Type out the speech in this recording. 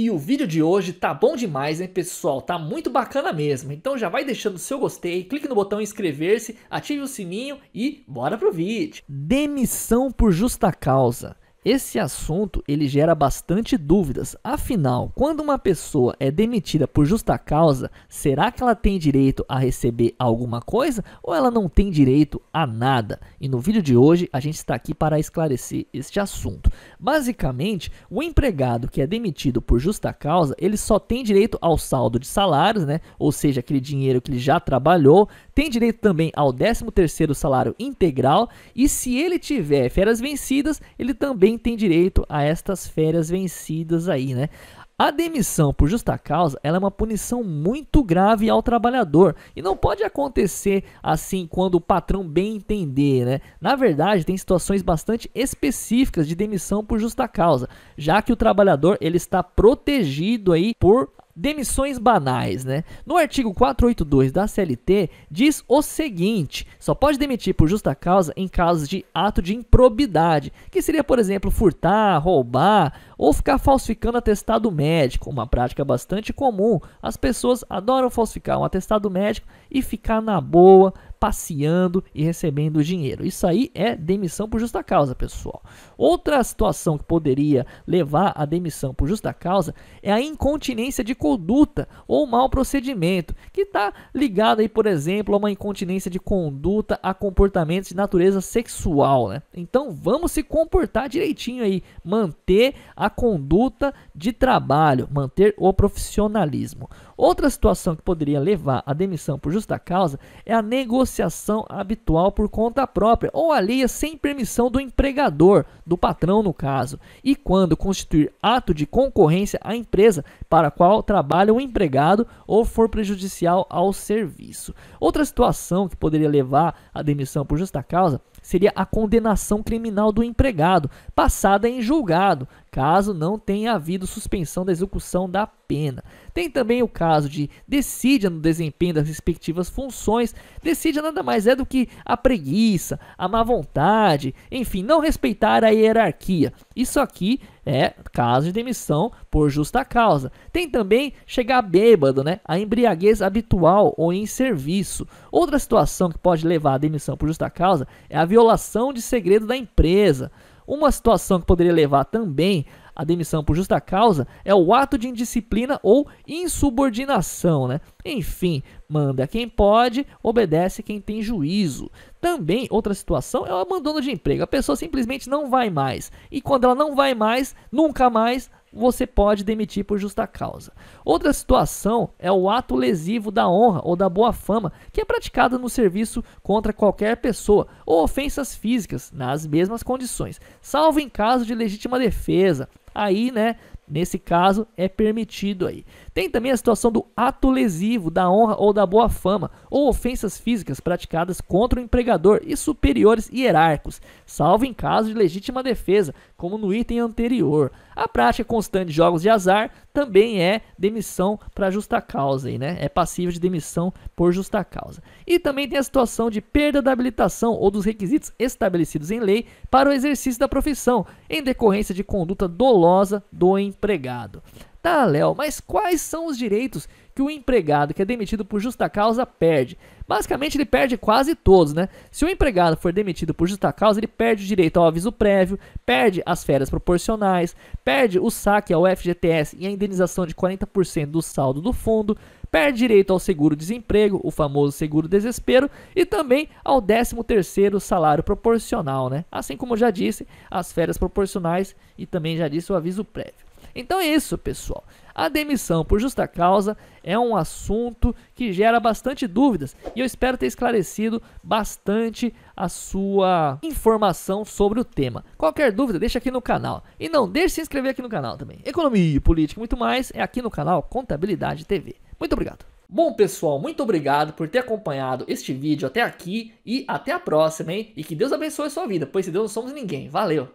E o vídeo de hoje tá bom demais, hein, pessoal? Tá muito bacana mesmo. Então já vai deixando o seu gostei, clique no botão inscrever-se, ative o sininho e bora pro vídeo. Demissão por justa causa. Esse assunto ele gera bastante dúvidas. Afinal, quando uma pessoa é demitida por justa causa, será que ela tem direito a receber alguma coisa ou ela não tem direito a nada? E no vídeo de hoje a gente está aqui para esclarecer este assunto. Basicamente, o empregado que é demitido por justa causa, ele só tem direito ao saldo de salários, né? Ou seja, aquele dinheiro que ele já trabalhou, tem direito também ao 13º salário integral e se ele tiver férias vencidas, ele também tem direito a estas férias vencidas aí, né? A demissão por justa causa é uma punição muito grave ao trabalhador e não pode acontecer assim quando o patrão bem entender, né? Na verdade, tem situações bastante específicas de demissão por justa causa, já que o trabalhador ele está protegido aí por Demissões banais, né? No artigo 482 da CLT diz o seguinte: só pode demitir por justa causa em casos de ato de improbidade, que seria, por exemplo, furtar, roubar ou ficar falsificando atestado médico, uma prática bastante comum. As pessoas adoram falsificar um atestado médico e ficar na boa passeando e recebendo dinheiro. Isso aí é demissão por justa causa, pessoal. Outra situação que poderia levar à demissão por justa causa é a incontinência de conduta ou mau procedimento, que está ligado aí, por exemplo, a uma incontinência de conduta a comportamentos de natureza sexual, né? Então vamos se comportar direitinho aí, manter a conduta de trabalho, manter o profissionalismo. Outra situação que poderia levar à demissão por justa causa é a negociação habitual por conta própria ou alheia sem permissão do empregador, do patrão no caso, e quando constituir ato de concorrência à empresa para a qual trabalha o empregado ou for prejudicial ao serviço. Outra situação que poderia levar à demissão por justa causa seria a condenação criminal do empregado, passada em julgado, caso não tenha havido suspensão da execução da pena. Tem também o caso de decídia no desempenho das respectivas funções. Decídia nada mais é do que a preguiça, a má vontade, enfim, não respeitar a hierarquia. Isso aqui é caso de demissão por justa causa. Tem também chegar bêbado, né? A embriaguez habitual ou em serviço. Outra situação que pode levar à demissão por justa causa é a violação de segredo da empresa. Uma situação que poderia levar também a demissão por justa causa é o ato de indisciplina ou insubordinação, né? Enfim, manda quem pode, obedece quem tem juízo. Também, outra situação é o abandono de emprego. A pessoa simplesmente não vai mais. E quando ela não vai mais, nunca mais, você pode demitir por justa causa. Outra situação é o ato lesivo da honra ou da boa fama, que é praticado no serviço contra qualquer pessoa, ou ofensas físicas, nas mesmas condições, salvo em caso de legítima defesa, Aí, né, Nesse caso, é permitido aí. Tem também a situação do ato lesivo, da honra ou da boa fama, ou ofensas físicas praticadas contra o empregador e superiores hierárquicos, salvo em caso de legítima defesa, como no item anterior. A prática constante de jogos de azar também é demissão para justa causa, aí, né? É passível de demissão por justa causa. E também tem a situação de perda da habilitação ou dos requisitos estabelecidos em lei para o exercício da profissão, em decorrência de conduta dolosa do empregador empregado. Tá, Léo, mas quais são os direitos que o empregado que é demitido por justa causa perde? Basicamente, ele perde quase todos, né? Se o empregado for demitido por justa causa, ele perde o direito ao aviso prévio, perde as férias proporcionais, perde o saque ao FGTS e a indenização de 40% do saldo do fundo, perde direito ao seguro-desemprego, o famoso seguro-desespero, e também ao 13º salário proporcional, né? Assim como já disse, as férias proporcionais e também já disse o aviso prévio. Então é isso, pessoal. A demissão por justa causa é um assunto que gera bastante dúvidas e eu espero ter esclarecido bastante a sua informação sobre o tema. Qualquer dúvida, deixa aqui no canal. E não deixe de se inscrever aqui no canal também. Economia, política e muito mais é aqui no canal Contabilidade TV. Muito obrigado. Bom, pessoal, muito obrigado por ter acompanhado este vídeo até aqui e até a próxima, hein? E que Deus abençoe a sua vida, pois se Deus não somos ninguém. Valeu!